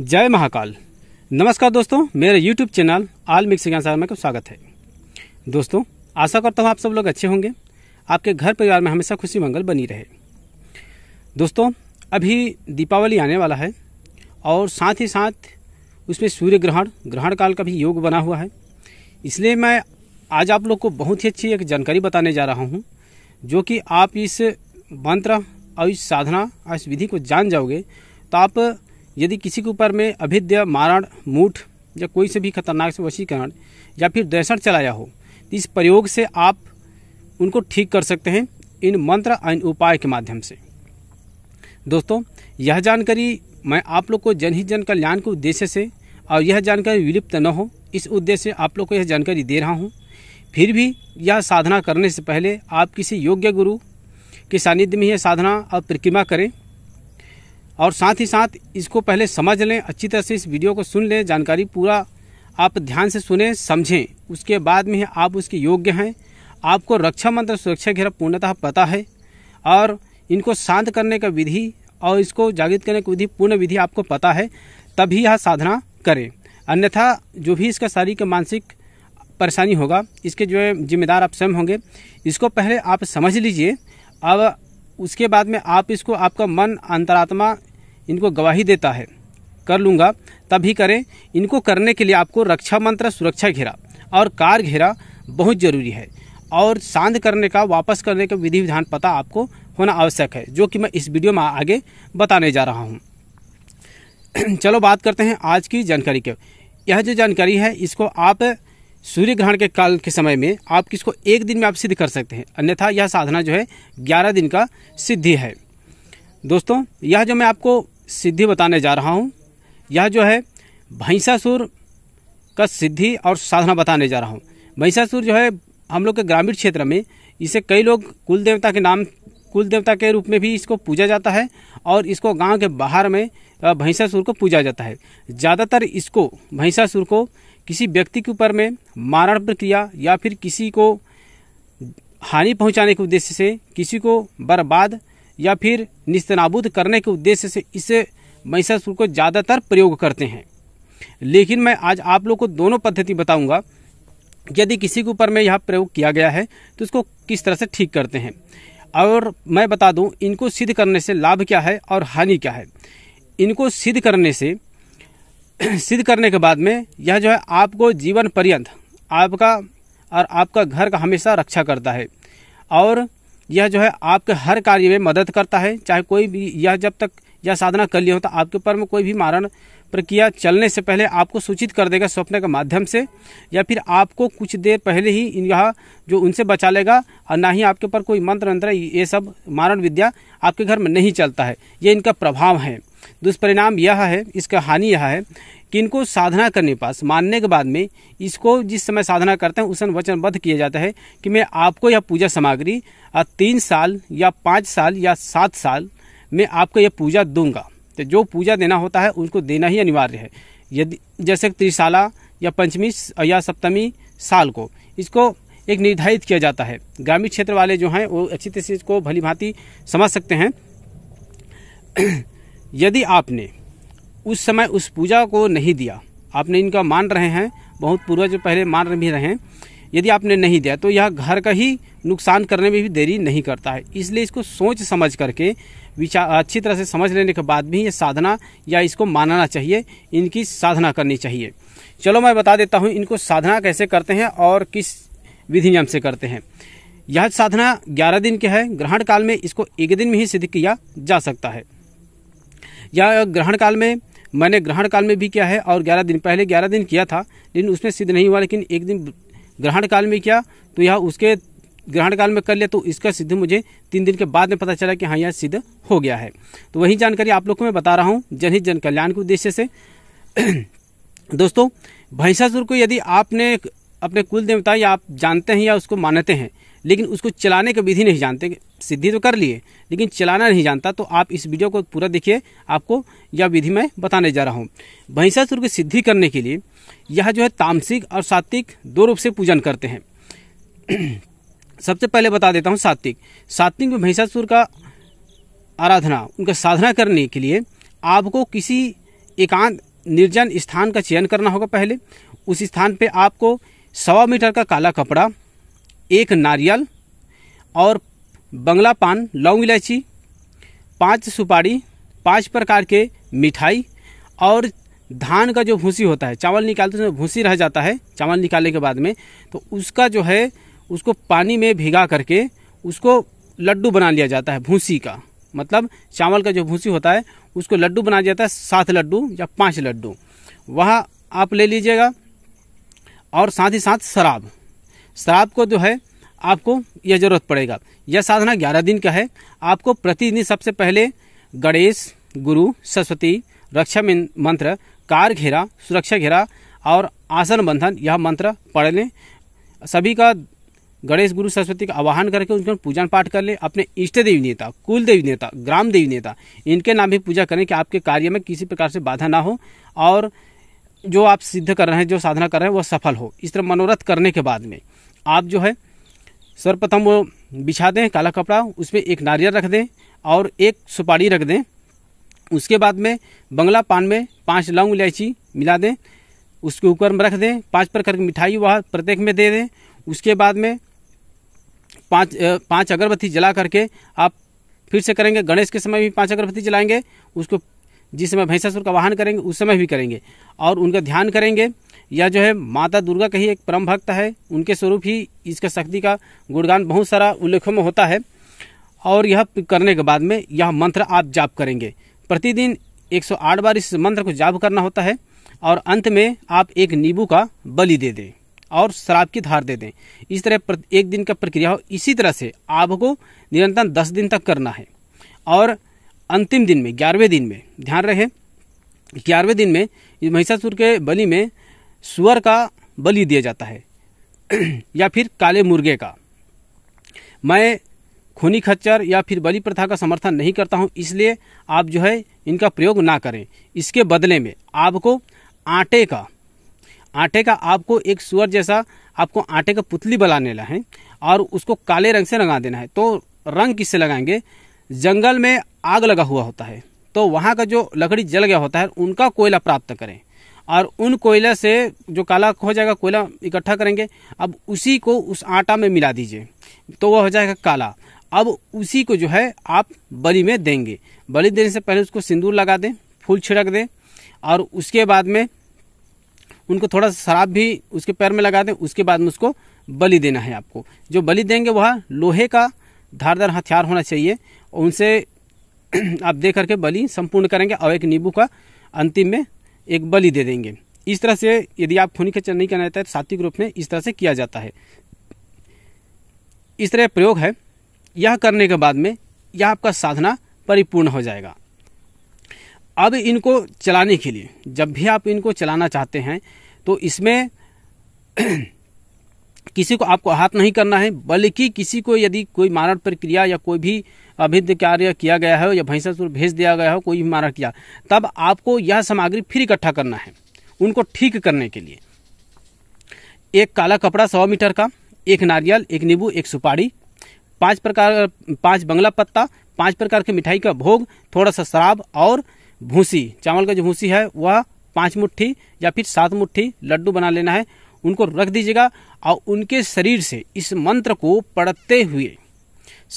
जय महाकाल नमस्कार दोस्तों मेरे YouTube चैनल आलमिक सिंह में स्वागत है दोस्तों आशा करता हूँ आप सब लोग अच्छे होंगे आपके घर परिवार में हमेशा खुशी मंगल बनी रहे दोस्तों अभी दीपावली आने वाला है और साथ ही साथ उसमें सूर्य ग्रहण ग्रहण काल का भी योग बना हुआ है इसलिए मैं आज आप लोग को बहुत ही अच्छी एक जानकारी बताने जा रहा हूँ जो कि आप इस मंत्र और इस साधना और इस विधि को जान जाओगे तो आप यदि किसी के ऊपर में अभिद्य मारण मूठ या कोई से भी खतरनाक से वशीकरण या फिर दर्शन चलाया हो तो इस प्रयोग से आप उनको ठीक कर सकते हैं इन मंत्र इन उपाय के माध्यम से दोस्तों यह जानकारी मैं आप लोग को जन ही जन कल्याण के उद्देश्य से और यह जानकारी विलुप्त न हो इस उद्देश्य से आप लोग को यह जानकारी दे रहा हूँ फिर भी यह साधना करने से पहले आप किसी योग्य गुरु के सानिध्य में यह साधना और प्रतिमा करें और साथ ही साथ इसको पहले समझ लें अच्छी तरह से इस वीडियो को सुन लें जानकारी पूरा आप ध्यान से सुने समझें उसके बाद में आप उसके योग्य हैं आपको रक्षा मंत्र सुरक्षा घेरा पूर्णतः पता है और इनको शांत करने का विधि और इसको जागृत करने की विधि पूर्ण विधि आपको पता है तभी यह साधना करें अन्यथा जो भी इसका शारीरिक मानसिक परेशानी होगा इसके जो है जिम्मेदार आप स्वयं होंगे इसको पहले आप समझ लीजिए अब उसके बाद में आप इसको आपका मन अंतरात्मा इनको गवाही देता है कर लूँगा तभी करें इनको करने के लिए आपको रक्षा मंत्र सुरक्षा घेरा और कार घेरा बहुत ज़रूरी है और सांध करने का वापस करने का विधि विधान पता आपको होना आवश्यक है जो कि मैं इस वीडियो में आगे बताने जा रहा हूँ चलो बात करते हैं आज की जानकारी के यह जो जानकारी है इसको आप सूर्य ग्रहण के काल के समय में आप किसको एक दिन में आप सिद्ध कर सकते हैं अन्यथा यह साधना जो है ग्यारह दिन का सिद्धि है दोस्तों यह जो मैं आपको सिद्धि बताने जा रहा हूँ यह जो है भैंसासुर का सिद्धि और साधना बताने जा रहा हूँ भैंसासुर जो है हम लोग के ग्रामीण क्षेत्र में इसे कई लोग कुल देवता के नाम कुल देवता के रूप में भी इसको पूजा जाता है और इसको गांव के बाहर में भैंसासुर को पूजा जाता है ज़्यादातर इसको भैंसासुर को किसी व्यक्ति के ऊपर में मारण प्रक्रिया या फिर किसी को हानि पहुंचाने के उद्देश्य से किसी को बर्बाद या फिर निस्तनाबूद करने के उद्देश्य से इसे महिषासुर को ज़्यादातर प्रयोग करते हैं लेकिन मैं आज आप लोग को दोनों पद्धति बताऊंगा यदि किसी के ऊपर में यह प्रयोग किया गया है तो इसको किस तरह से ठीक करते हैं और मैं बता दूं इनको सिद्ध करने से लाभ क्या है और हानि क्या है इनको सिद्ध करने से सिद्ध करने के बाद में यह जो है आपको जीवन पर्यंत आपका और आपका घर का हमेशा रक्षा करता है और यह जो है आपके हर कार्य में मदद करता है चाहे कोई भी यह जब तक यह साधना कर लिया हो तो आपके ऊपर में कोई भी मारण प्रक्रिया चलने से पहले आपको सूचित कर देगा स्वप्न के माध्यम से या फिर आपको कुछ देर पहले ही यह जो उनसे बचा लेगा और ना ही आपके ऊपर कोई मंत्र मंत्र ये सब मारण विद्या आपके घर में नहीं चलता है ये इनका प्रभाव है दुष्परिणाम यह है इसका हानि यह है कि इनको साधना करने पास मानने के बाद में इसको जिस समय साधना करते हैं उस समय वचनबद्ध किया जाता है कि मैं आपको यह पूजा सामग्री तीन साल या पाँच साल या सात साल में आपको यह पूजा दूंगा तो जो पूजा देना होता है उनको देना ही अनिवार्य है यदि जैसे त्रिशाला या पंचमी या सप्तमी साल को इसको एक निर्धारित किया जाता है ग्रामीण क्षेत्र वाले जो हैं वो अच्छी तरह से इसको भली भांति समझ सकते हैं यदि आपने उस समय उस पूजा को नहीं दिया आपने इनका मान रहे हैं बहुत पूर्वज पहले मान भी रहे हैं यदि आपने नहीं दिया तो यह घर का ही नुकसान करने में भी देरी नहीं करता है इसलिए इसको सोच समझ करके विचार अच्छी तरह से समझ लेने के बाद भी ये साधना या इसको मानना चाहिए इनकी साधना करनी चाहिए चलो मैं बता देता हूँ इनको साधना कैसे करते हैं और किस विधि नियम से करते हैं यह साधना ग्यारह दिन की है ग्रहण काल में इसको एक दिन में ही सिद्ध किया जा सकता है यह ग्रहण काल में मैंने ग्रहण काल में भी किया है और ग्यारह दिन पहले ग्यारह दिन किया था लेकिन उसमें सिद्ध नहीं हुआ लेकिन एक दिन ग्रहण काल में किया तो यह उसके ग्रहण काल में कर लिया तो इसका सिद्ध मुझे तीन दिन के बाद में पता चला कि हाँ यह सिद्ध हो गया है तो वही जानकारी आप लोग को मैं बता रहा हूँ जनहित जन कल्याण के उद्देश्य से दोस्तों भैंसासुर को यदि आपने अपने कुल देवता या आप जानते हैं या उसको मानते हैं लेकिन उसको चलाने की विधि नहीं जानते सिद्धि तो कर लिए लेकिन चलाना नहीं जानता तो आप इस वीडियो को पूरा देखिए आपको यह विधि मैं बताने जा रहा हूँ भैंसासुर की सिद्धि करने के लिए यह जो है तामसिक और सात्विक दो रूप से पूजन करते हैं सबसे पहले बता देता हूँ सात्विक सात्विक में भैंसासुर का आराधना उनका साधना करने के लिए आपको किसी एकांत निर्जन स्थान का चयन करना होगा पहले उस स्थान पे आपको सवा मीटर का काला कपड़ा एक नारियल और बंगला पान लौंग इलायची पांच सुपारी पांच प्रकार के मिठाई और धान का जो भूसी होता है चावल निकालते समय भूसी रह जाता है चावल निकालने के बाद में तो उसका जो है उसको पानी में भिगा करके उसको लड्डू बना लिया जाता है भूसी का मतलब चावल का जो भूसी होता है उसको लड्डू बना जाता है सात लड्डू या पाँच लड्डू वह आप ले लीजिएगा और साथ ही साथ शराब श्राप को जो है आपको यह जरूरत पड़ेगा यह साधना ग्यारह दिन का है आपको प्रतिदिन सबसे पहले गणेश गुरु सरस्वती रक्षा मंत्र कार घेरा सुरक्षा घेरा और आसन बंधन यह मंत्र पढ़ लें सभी का गणेश गुरु सरस्वती का आवाहन करके उनके पूजन पाठ कर लें अपने इष्ट देवी नेता कुल देवी नेता ग्राम देवी नेता इनके नाम भी पूजा करें कि आपके कार्य में किसी प्रकार से बाधा ना हो और जो आप सिद्ध कर रहे हैं जो साधना कर रहे हैं वह सफल हो इस तरह मनोरथ करने के बाद में आप जो है सर्वप्रथम वो बिछा दें काला कपड़ा उसमें एक नारियल रख दें और एक सुपारी रख दें उसके बाद में बंगला पान में पांच लौंग इलायची मिला दें उसके ऊपर में रख दें पांच प्रकार की मिठाई वह प्रत्येक में दे दें उसके बाद में पांच पांच अगरबत्ती जला करके आप फिर से करेंगे गणेश के समय भी पांच अगरबत्ती जलाएंगे उसको जिस समय भैंसासुर का वाहन करेंगे उस समय भी करेंगे और उनका ध्यान करेंगे या जो है माता दुर्गा का ही एक परम भक्त है उनके स्वरूप ही इसका शक्ति का गुणगान बहुत सारा उल्लेखों में होता है और यह करने के बाद में यह मंत्र आप जाप करेंगे प्रतिदिन 108 बार इस मंत्र को जाप करना होता है और अंत में आप एक नींबू का बलि दे दें और शराब की धार दे दें इस तरह एक दिन का प्रक्रिया हो इसी तरह से आपको निरंतर दस दिन तक करना है और अंतिम दिन में ग्यारहवें दिन में ध्यान रहे ग्यारहवें दिन में महिषासुर के बलि में सुअर का बलि दिया जाता है या फिर काले मुर्गे का मैं खूनी खच्चर या फिर बलि प्रथा का समर्थन नहीं करता हूं इसलिए आप जो है इनका प्रयोग ना करें इसके बदले में आपको आटे का आटे का आपको एक सुअर जैसा आपको आटे का पुतली बना लेना है और उसको काले रंग से रंगा देना है तो रंग किससे लगाएंगे जंगल में आग लगा हुआ होता है तो वहाँ का जो लकड़ी जल गया होता है उनका कोयला प्राप्त करें और उन कोयला से जो काला हो जाएगा कोयला इकट्ठा करेंगे अब उसी को उस आटा में मिला दीजिए तो वह हो जाएगा काला अब उसी को जो है आप बलि में देंगे बलि देने से पहले उसको सिंदूर लगा दें फूल छिड़क दें और उसके बाद में उनको थोड़ा सा शराब भी उसके पैर में लगा दें उसके बाद में उसको बलि देना है आपको जो बलि देंगे वह लोहे का धारदार हथियार होना चाहिए उनसे आप दे करके बलि संपूर्ण करेंगे और एक नींबू का अंतिम में एक बलि दे देंगे इस तरह से यदि आप खूनी खचन नहीं करना चाहते तो सात्विक रूप में इस तरह से किया जाता है इस तरह प्रयोग है यह करने के बाद में यह आपका साधना परिपूर्ण हो जाएगा अब इनको चलाने के लिए जब भी आप इनको चलाना चाहते हैं तो इसमें किसी को आपको हाथ नहीं करना है बल्कि किसी को यदि कोई मारण प्रक्रिया या कोई भी अभिद्ध कार्य किया गया है या भैंसासुर भेज दिया गया हो कोई भी मारण किया तब आपको यह सामग्री फिर इकट्ठा करना है उनको ठीक करने के लिए एक काला कपड़ा सौ मीटर का एक नारियल एक नींबू एक सुपारी पांच प्रकार पांच बंगला पत्ता पांच प्रकार की मिठाई का भोग थोड़ा सा शराब और भूसी चावल का जो भूसी है वह पांच मुट्ठी या फिर सात मुट्ठी लड्डू बना लेना है उनको रख दीजिएगा और उनके शरीर से इस मंत्र को पढ़ते हुए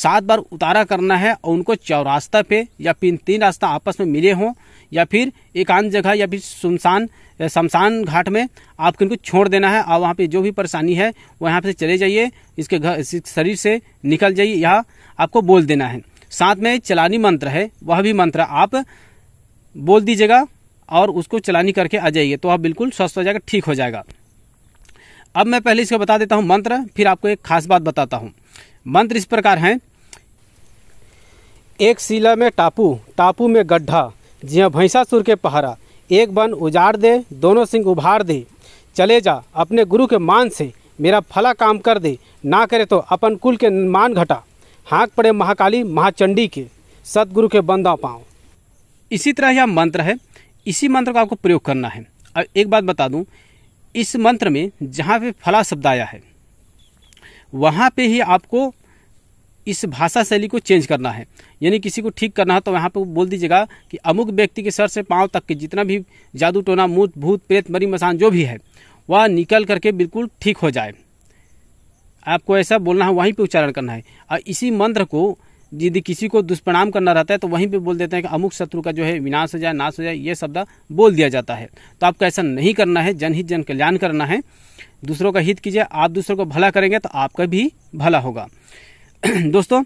सात बार उतारा करना है और उनको चौरास्ता पे या फिर तीन रास्ता आपस में मिले हों या फिर एकांत जगह या फिर सुनसान शमशान घाट में आपको इनको छोड़ देना है और वहाँ पे जो भी परेशानी है वो यहाँ से चले जाइए इसके घर शरीर से निकल जाइए यह आपको बोल देना है साथ में चलानी मंत्र है वह भी मंत्र आप बोल दीजिएगा और उसको चलानी करके आ जाइए तो आप बिल्कुल स्वस्थ हो जाएगा ठीक हो जाएगा अब मैं पहले इसको बता देता हूँ मंत्र फिर आपको एक खास बात बताता हूँ मंत्र इस प्रकार हैं एक शिला में टापू टापू में गड्ढा जिया सुर के पहरा एक बन उजाड़ दे दोनों सिंह उभार दे चले जा अपने गुरु के मान से मेरा फला काम कर दे ना करे तो अपन कुल के मान घटा हाँक पड़े महाकाली महाचंडी के सतगुरु के बंदा पाओ इसी तरह यह मंत्र है इसी मंत्र का आपको प्रयोग करना है एक बात बता दूं इस मंत्र में जहाँ पे फला शब्द आया है वहाँ पे ही आपको इस भाषा शैली को चेंज करना है यानी किसी को ठीक करना है तो वहाँ पे बोल दीजिएगा कि अमुक व्यक्ति के सर से पाँव तक के जितना भी जादू टोना मूत भूत प्रेत मरी मसान जो भी है वह निकल करके बिल्कुल ठीक हो जाए आपको ऐसा बोलना है वहीं पे उच्चारण करना है और इसी मंत्र को यदि किसी को दुष्परिणाम करना रहता है तो वहीं पे बोल देते हैं कि अमुक शत्रु का जो है विनाश हो जाए नाश हो जाए ये शब्द बोल दिया जाता है तो आपको ऐसा नहीं करना है जनहित जन कल्याण करना है दूसरों का हित कीजिए आप दूसरों को भला करेंगे तो आपका भी भला होगा दोस्तों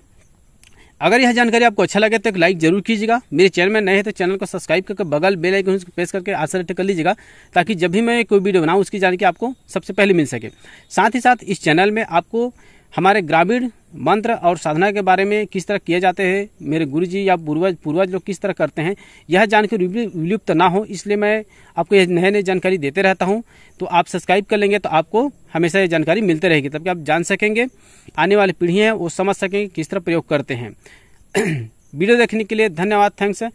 अगर यह जानकारी आपको अच्छा लगे तो एक लाइक जरूर कीजिएगा मेरे चैनल में नए हैं तो चैनल को सब्सक्राइब करके बगल बेल आइकन को प्रेस करके आज कर लीजिएगा ताकि जब भी मैं कोई वीडियो बनाऊँ उसकी जानकारी आपको सबसे पहले मिल सके साथ ही साथ इस चैनल में आपको हमारे ग्रामीण मंत्र और साधना के बारे में किस तरह किए जाते हैं मेरे गुरु जी या पूर्वज पूर्वज लोग किस तरह करते हैं यह जानकारी विलुप्त ना हो इसलिए मैं आपको यह नए नए जानकारी देते रहता हूं तो आप सब्सक्राइब कर लेंगे तो आपको हमेशा ये जानकारी मिलते रहेगी तब आप जान सकेंगे आने वाली पीढ़ी है वो समझ सकेंगे किस तरह प्रयोग करते हैं वीडियो देखने के लिए धन्यवाद थैंक्स